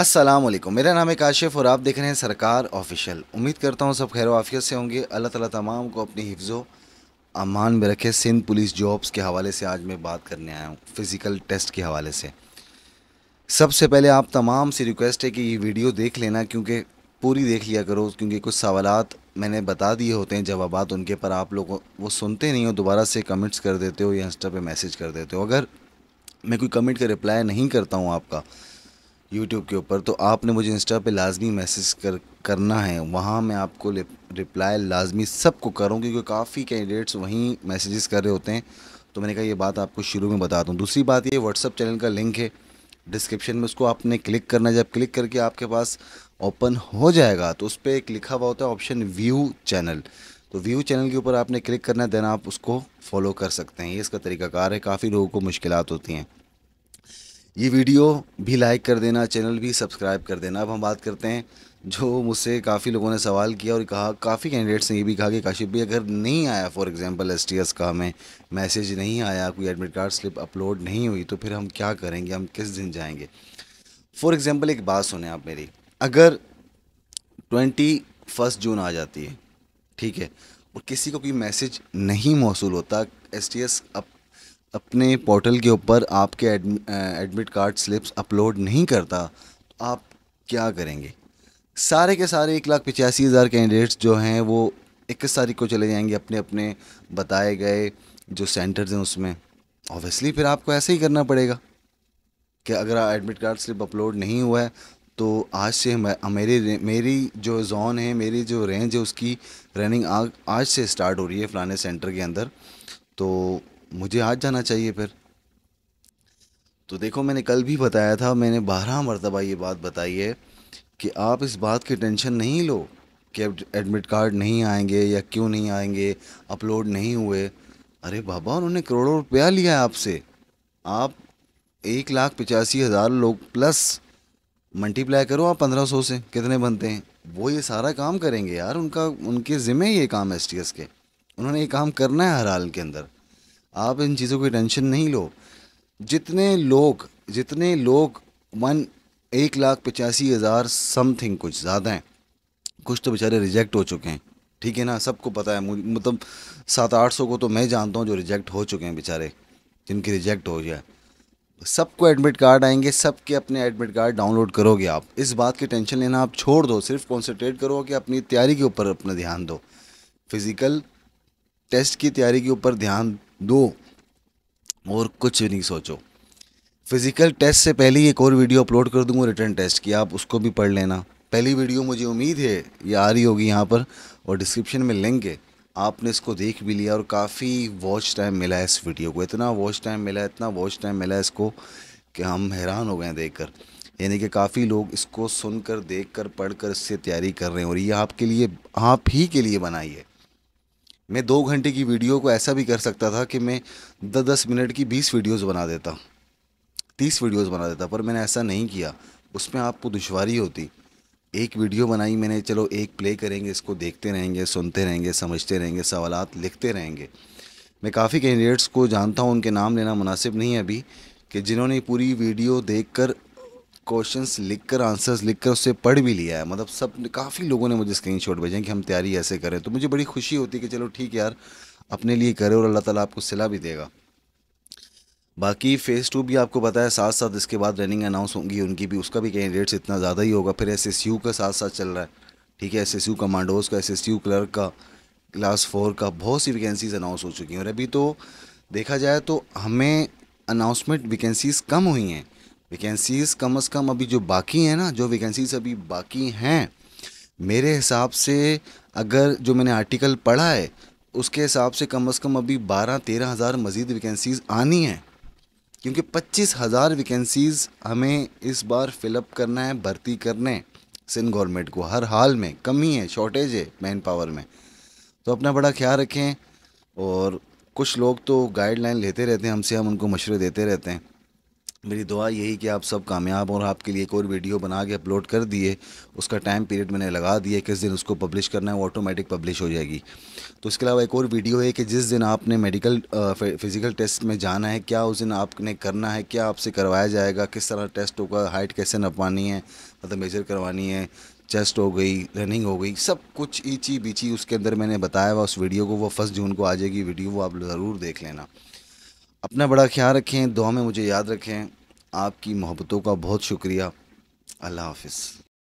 अस्सलाम वालेकुम मेरा नाम है काशिफ और आप देख रहे हैं सरकार ऑफिशियल उम्मीद करता हूँ सब खैर वाफियत से होंगे अल्लाह ताला तमाम को अपनी हिफ्ज़ो अमान में रखे सिंध पुलिस जॉब्स के हवाले से आज मैं बात करने आया हूँ फ़िज़िकल टेस्ट के हवाले से सबसे पहले आप तमाम से रिक्वेस्ट है कि ये वीडियो देख लेना क्योंकि पूरी देख लिया करो क्योंकि कुछ सवाल मैंने बता दिए होते हैं जवाब उनके पर आप लोग वो सुनते नहीं हो दोबारा से कमेंट्स कर देते हो या इंस्टा पे मैसेज कर देते हो अगर मैं कोई कमेंट का रिप्लाई नहीं करता हूँ आपका यूट्यूब के ऊपर तो आपने मुझे इंस्टा पे लाजमी मैसेज कर करना है वहाँ मैं आपको रिप्लाई लाजमी सबको करूँ क्योंकि काफ़ी कैंडिडेट्स वहीं मैसेजेस कर रहे होते हैं तो मैंने कहा ये बात आपको शुरू में बता दूँ दूसरी बात ये व्हाट्सअप चैनल का लिंक है डिस्क्रिप्शन में उसको आपने क्लिक करना जब क्लिक करके आपके पास ओपन हो जाएगा तो उस पर एक लिखा हुआ होता है ऑप्शन व्यू चैनल तो व्यू चैनल के ऊपर आपने क्लिक करना है देन आप उसको फॉलो कर सकते हैं ये इसका तरीकाकार है काफ़ी लोगों को मुश्किल होती हैं ये वीडियो भी लाइक कर देना चैनल भी सब्सक्राइब कर देना अब हम बात करते हैं जो मुझसे काफ़ी लोगों ने सवाल किया और कहा काफ़ी कैंडिडेट्स ने ये भी कहा कि काशिप भी अगर नहीं आया फॉर एग्जांपल एस का हमें मैसेज नहीं आया कोई एडमिट कार्ड स्लिप अपलोड नहीं हुई तो फिर हम क्या करेंगे हम किस दिन जाएंगे फॉर एग्ज़ाम्पल एक बात सुने आप मेरी अगर ट्वेंटी फर्स्ट जून आ जाती है ठीक है और किसी को कोई मैसेज नहीं मौसू होता एस टी एस अपने पोर्टल के ऊपर आपके एडमिट कार्ड स्लिप्स अपलोड नहीं करता तो आप क्या करेंगे सारे के सारे एक लाख पचासी हज़ार कैंडिडेट्स जो हैं वो इक्कीस तारीख को चले जाएंगे अपने अपने बताए गए जो सेंटर्स हैं उसमें ऑब्वियसली फिर आपको ऐसे ही करना पड़ेगा कि अगर एडमिट कार्ड स्लिप अपलोड नहीं हुआ है तो आज से मेरी मेरी जो जोन है मेरी जो रेंज है उसकी रनिंग आज से स्टार्ट हो रही है फलाने सेंटर के अंदर तो मुझे आज जाना चाहिए फिर तो देखो मैंने कल भी बताया था मैंने बारह मरतबा ये बात बताई है कि आप इस बात की टेंशन नहीं लो कि एडमिट कार्ड नहीं आएंगे या क्यों नहीं आएंगे अपलोड नहीं हुए अरे बाबा उन्होंने करोड़ों रुपया लिया है आपसे आप एक लाख पचासी हज़ार लोग प्लस मल्टीप्लाई करो आप पंद्रह सौ से कितने बनते हैं वो ये सारा काम करेंगे यार उनका उनके ज़िम्मे ये काम है एस के उन्होंने ये काम करना है हर हाल के अंदर आप इन चीज़ों की टेंशन नहीं लो जितने लोग जितने लोग वन एक लाख पचासी हज़ार समथिंग कुछ ज़्यादा हैं कुछ तो बेचारे रिजेक्ट हो चुके हैं ठीक है ना सबको पता है मतलब सात आठ सौ को तो मैं जानता हूँ जो रिजेक्ट हो चुके हैं बेचारे जिनकी रिजेक्ट हो गया सबको एडमिट कार्ड आएंगे सबके अपने एडमिट कार्ड डाउनलोड करोगे आप इस बात की टेंशन लेना आप छोड़ दो सिर्फ कॉन्सेंट्रेट करो कि अपनी तैयारी के ऊपर अपना ध्यान दो फिज़िकल टेस्ट की तैयारी के ऊपर ध्यान दो और कुछ भी नहीं सोचो फिज़िकल टेस्ट से पहले ही एक और वीडियो अपलोड कर दूंगा रिटर्न टेस्ट की आप उसको भी पढ़ लेना पहली वीडियो मुझे उम्मीद है ये आ रही होगी यहाँ पर और डिस्क्रिप्शन में लिंक है आपने इसको देख भी लिया और काफ़ी वॉच टाइम मिला है इस वीडियो को इतना वॉच टाइम मिला इतना वॉच टाइम मिला इसको कि हम हैरान हो गए देख कर यानी कि काफ़ी लोग इसको सुनकर देखकर पढ़कर इससे तैयारी कर रहे हैं और ये आपके लिए आप ही के लिए बनाई है मैं दो घंटे की वीडियो को ऐसा भी कर सकता था कि मैं दस दस मिनट की बीस वीडियोज़ बना देता तीस वीडियोज़ बना देता पर मैंने ऐसा नहीं किया उसमें आपको दुशारी होती एक वीडियो बनाई मैंने चलो एक प्ले करेंगे इसको देखते रहेंगे सुनते रहेंगे समझते रहेंगे सवाल लिखते रहेंगे मैं काफ़ी कैंडिडेट्स को जानता हूँ उनके नाम लेना मुनासिब नहीं है अभी कि जिन्होंने पूरी वीडियो देखकर क्वेश्चंस लिखकर आंसर्स लिखकर उससे पढ़ भी लिया है मतलब सब काफ़ी लोगों ने मुझे स्क्रीन शॉट भेजा कि हम तैयारी ऐसे करें तो मुझे बड़ी खुशी होती है कि चलो ठीक यार अपने लिए करें और अल्लाह ताला आपको सिला भी देगा बाकी फ़ेज़ टू भी आपको पता है साथ साथ इसके बाद रनिंग अनाउंस होंगी उनकी भी उसका भी कैंडिडेट्स इतना ज़्यादा ही होगा फिर एस एस यू का साथ साथ चल रहा है ठीक है एस एस यू कमांडोज़ का एस एस यू क्लर्क का क्लास फोर का बहुत सी वैकेंसीज अनाउंस हो चुकी हैं और अभी तो देखा जाए तो हमें अनाउंसमेंट वैकेंसीज कम हुई हैं वैकेंसीज़ कम अज़ कम अभी जो बाकी हैं ना जो वैकेंसीज़ अभी बाकी हैं मेरे हिसाब से अगर जो मैंने आर्टिकल पढ़ा है उसके हिसाब से कम अज़ कम अभी बारह तेरह हज़ार मज़ीद वैकेंसीज़ आनी हैं क्योंकि पच्चीस हज़ार वैकेंसीज़ हमें इस बार फिलअप करना है भर्ती करने सिंध गवर्नमेंट को हर हाल में कमी है शॉर्टेज है मैन पावर में तो अपना बड़ा ख्याल रखें और कुछ लोग तो गाइडलाइन लेते रहते हैं हमसे हम उनको मशवरे देते रहते हैं मेरी दुआ यही कि आप सब कामयाब और आपके लिए एक और वीडियो बना के अपलोड कर दिए उसका टाइम पीरियड मैंने लगा दिया किस दिन उसको पब्लिश करना है वो ऑटोमेटिक पब्लिश हो जाएगी तो इसके अलावा एक और वीडियो है कि जिस दिन आपने मेडिकल फ़िज़िकल टेस्ट में जाना है क्या उस दिन आपने करना है क्या आपसे करवाया जाएगा किस तरह टेस्ट होगा हाइट कैसे नपवानी है मतलब मेजर करवानी है चेस्ट हो गई रनिंग हो गई सब कुछ ईची बीची उसके अंदर मैंने बताया हुआ उस वीडियो को वो फर्स्ट जून को आ जाएगी वीडियो वो आप ज़रूर देख लेना अपना बड़ा ख्याल रखें दुआ में मुझे याद रखें आपकी मोहब्बतों का बहुत शुक्रिया अल्लाह हाफिज़